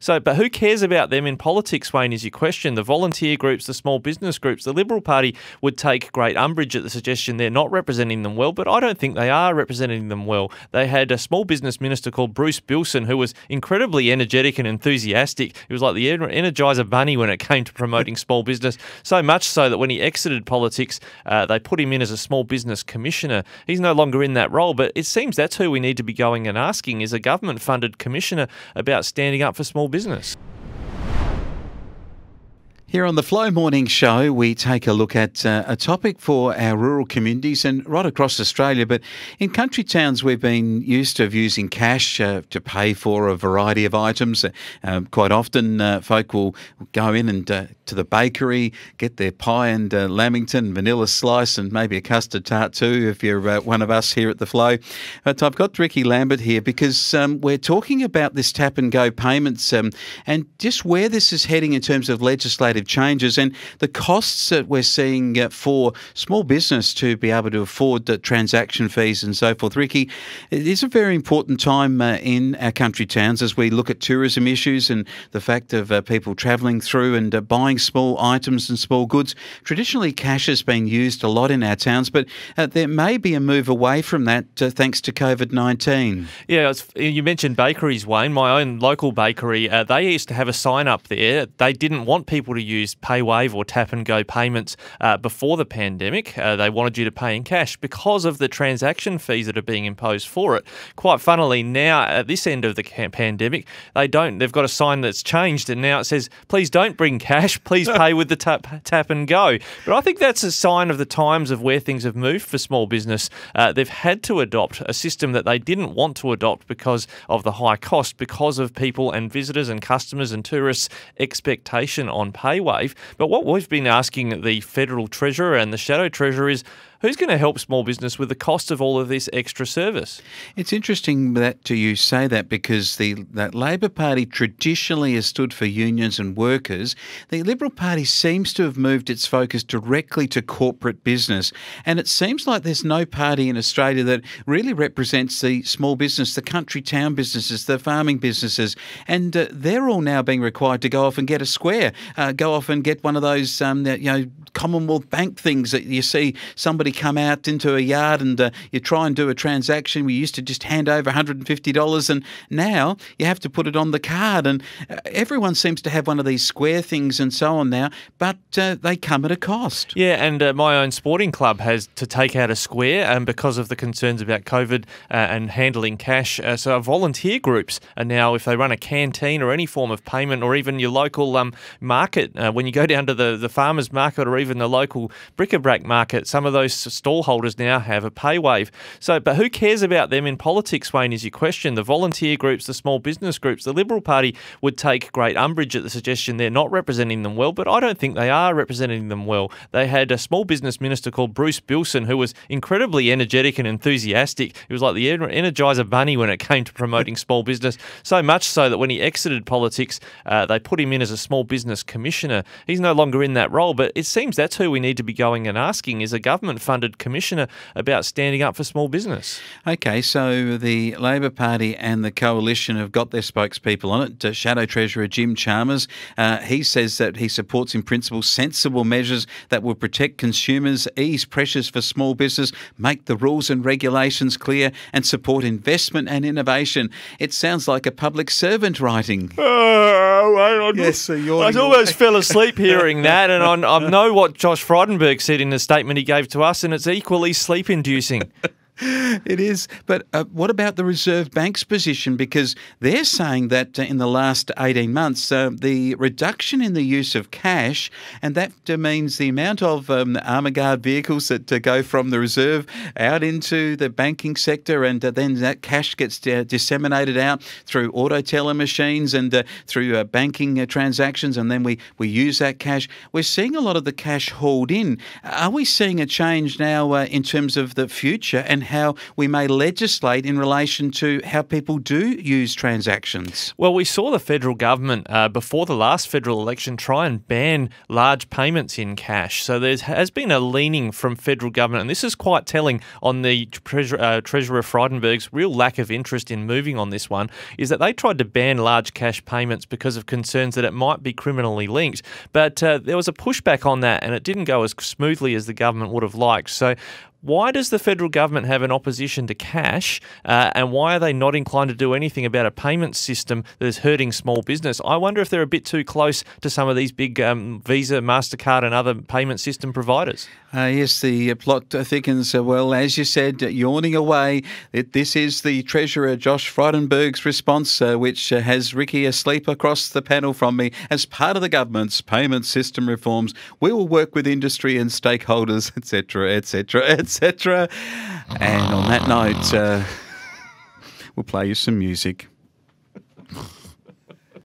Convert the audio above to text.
So, but who cares about them in politics, Wayne, is your question. The volunteer groups, the small business groups, the Liberal Party would take great umbrage at the suggestion they're not representing them well, but I don't think they are representing them well. They had a small business minister called Bruce Bilson who was incredibly energetic and enthusiastic. He was like the energizer bunny when it came to promoting small business, so much so that when he exited politics, uh, they put him in as a small business commissioner. He's no longer in that role, but it seems that's who we need to be going and asking is a government funded commissioner about standing up for small business. Here on the Flow Morning Show, we take a look at uh, a topic for our rural communities and right across Australia. But in country towns, we've been used to using cash uh, to pay for a variety of items. Uh, um, quite often, uh, folk will go in and uh, to the bakery, get their pie and uh, lamington, vanilla slice, and maybe a custard tart too, if you're one of us here at the Flow. But I've got Ricky Lambert here because um, we're talking about this tap and go payments um, and just where this is heading in terms of legislative changes and the costs that we're seeing uh, for small business to be able to afford the transaction fees and so forth. Ricky, it is a very important time uh, in our country towns as we look at tourism issues and the fact of uh, people travelling through and buying small items and small goods. Traditionally, cash has been used a lot in our towns, but there may be a move away from that thanks to COVID 19. Yeah, you mentioned bakeries, Wayne. My own local bakery, uh, they used to have a sign up there. They didn't want people to use used PayWave or tap and go payments uh, before the pandemic. Uh, they wanted you to pay in cash because of the transaction fees that are being imposed for it. Quite funnily, now at this end of the pandemic, they don't. They've got a sign that's changed, and now it says, "Please don't bring cash. Please pay with the tap, tap and go." But I think that's a sign of the times of where things have moved for small business. Uh, they've had to adopt a system that they didn't want to adopt because of the high cost, because of people and visitors and customers and tourists' expectation on pay wave. But what we've been asking the Federal Treasurer and the Shadow Treasurer is Who's going to help small business with the cost of all of this extra service? It's interesting that to you say that because the that Labor Party traditionally has stood for unions and workers. The Liberal Party seems to have moved its focus directly to corporate business, and it seems like there's no party in Australia that really represents the small business, the country town businesses, the farming businesses, and uh, they're all now being required to go off and get a square, uh, go off and get one of those um, you know Commonwealth Bank things that you see somebody come out into a yard and uh, you try and do a transaction. We used to just hand over $150 and now you have to put it on the card. And uh, everyone seems to have one of these square things and so on now, but uh, they come at a cost. Yeah, and uh, my own sporting club has to take out a square and um, because of the concerns about COVID uh, and handling cash. Uh, so volunteer groups are now, if they run a canteen or any form of payment or even your local um, market, when you go down to the, the farmer's market or even even the local bric-a-brac market, some of those stallholders now have a pay wave. So, but who cares about them in politics, Wayne, is your question. The volunteer groups, the small business groups, the Liberal Party would take great umbrage at the suggestion they're not representing them well, but I don't think they are representing them well. They had a small business minister called Bruce Bilson who was incredibly energetic and enthusiastic. He was like the energizer bunny when it came to promoting small business, so much so that when he exited politics, uh, they put him in as a small business commissioner. He's no longer in that role, but it seems seems that's who we need to be going and asking is a government funded commissioner about standing up for small business. Okay, so the Labor Party and the coalition have got their spokespeople on it. Uh, Shadow Treasurer Jim Chalmers, uh, he says that he supports in principle sensible measures that will protect consumers, ease pressures for small business, make the rules and regulations clear, and support investment and innovation. It sounds like a public servant writing. Oh, I, yes, I almost fell asleep hearing that, and I, I know what what Josh Frydenberg said in the statement he gave to us, and it's equally sleep inducing. it is. But uh, what about the Reserve Bank's position? Because they're saying that uh, in the last 18 months, uh, the reduction in the use of cash, and that uh, means the amount of um, armour guard vehicles that uh, go from the reserve out into the banking sector, and uh, then that cash gets disseminated out through auto teller machines and through banking transactions, and then we, we use that cash. We're seeing a lot of the cash hauled in. Are we seeing a change now in terms of the future and how we may legislate in relation to how people do use transactions. Well, we saw the federal government uh, before the last federal election try and ban large payments in cash. So there has been a leaning from federal government, and this is quite telling on the uh, Treasurer Friedenberg's real lack of interest in moving on this one, is that they tried to ban large cash payments because of concerns that it might be criminally linked. But uh, there was a pushback on that, and it didn't go as smoothly as the government would have liked. So why does the federal government have an opposition to cash, uh, and why are they not inclined to do anything about a payment system that is hurting small business? I wonder if they're a bit too close to some of these big um, Visa, Mastercard, and other payment system providers. Uh, yes, the uh, plot thickens. Uh, well, as you said, uh, yawning away. It, this is the Treasurer Josh Frydenberg's response, which has Ricky asleep across the panel from me. As part of the government's payment system reforms, we will work with industry and stakeholders, etc., etc., etc. And on that note, we'll play you some music.